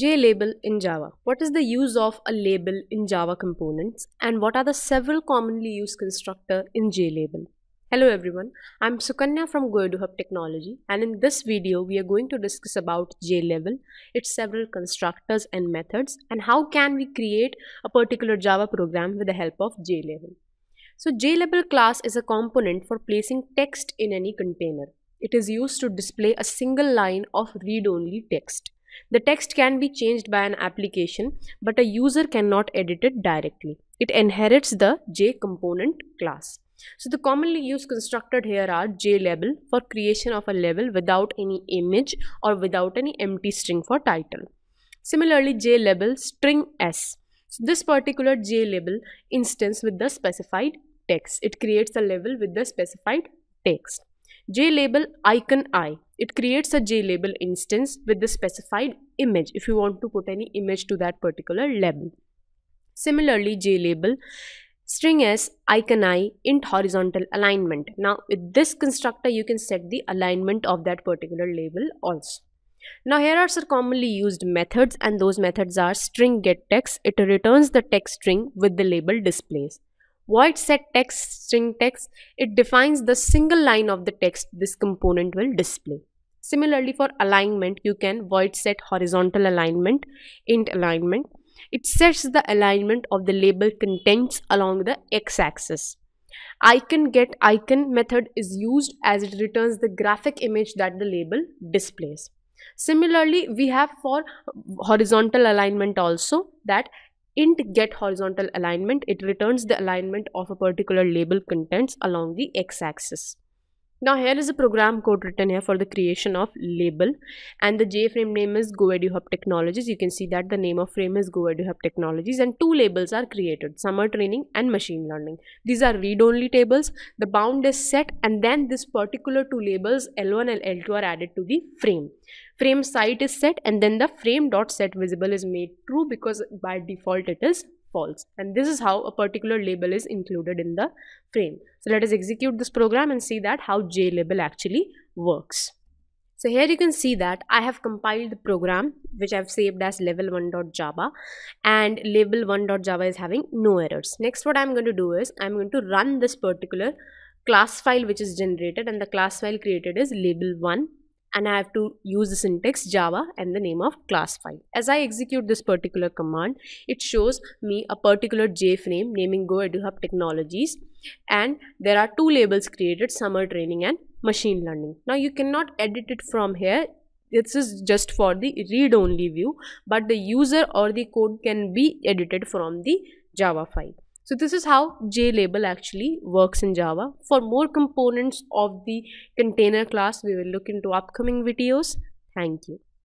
JLabel in Java. What is the use of a label in Java components and what are the several commonly used constructor in JLabel? Hello everyone, I'm Sukanya from GoEduHub Technology and in this video we are going to discuss about JLabel, its several constructors and methods and how can we create a particular Java program with the help of JLabel. So JLabel class is a component for placing text in any container. It is used to display a single line of read-only text. The text can be changed by an application, but a user cannot edit it directly. It inherits the jComponent class. So the commonly used constructed here are jLabel for creation of a label without any image or without any empty string for title. Similarly, jLabel string s. So this particular jLabel instance with the specified text. It creates a label with the specified text. jLabel icon i it creates a JLabel instance with the specified image if you want to put any image to that particular label. Similarly, JLabel string as icon i int horizontal alignment. Now with this constructor you can set the alignment of that particular label also. Now here are some commonly used methods and those methods are string get text. It returns the text string with the label displays void set text string text it defines the single line of the text this component will display Similarly for alignment, you can void set horizontal alignment, int alignment. It sets the alignment of the label contents along the x-axis. Icon get icon method is used as it returns the graphic image that the label displays. Similarly, we have for horizontal alignment also that int get horizontal alignment, it returns the alignment of a particular label contents along the x-axis. Now here is a program code written here for the creation of label and the JFrame name is GoEduHub Technologies. You can see that the name of frame is GoEduHub Technologies and two labels are created, summer training and machine learning. These are read-only tables. The bound is set and then this particular two labels L1 and L2 are added to the frame. Frame site is set and then the frame dot set visible is made true because by default it is false and this is how a particular label is included in the frame so let us execute this program and see that how JLabel actually works so here you can see that I have compiled the program which I've saved as level1.java and label1.java is having no errors. Next what I'm going to do is I'm going to run this particular class file which is generated and the class file created is label1 and I have to use the syntax java and the name of class file. As I execute this particular command, it shows me a particular JFrame naming Go EduHub Technologies and there are two labels created, summer training and machine learning. Now you cannot edit it from here. This is just for the read-only view, but the user or the code can be edited from the Java file. So this is how JLabel actually works in Java. For more components of the container class, we will look into upcoming videos. Thank you.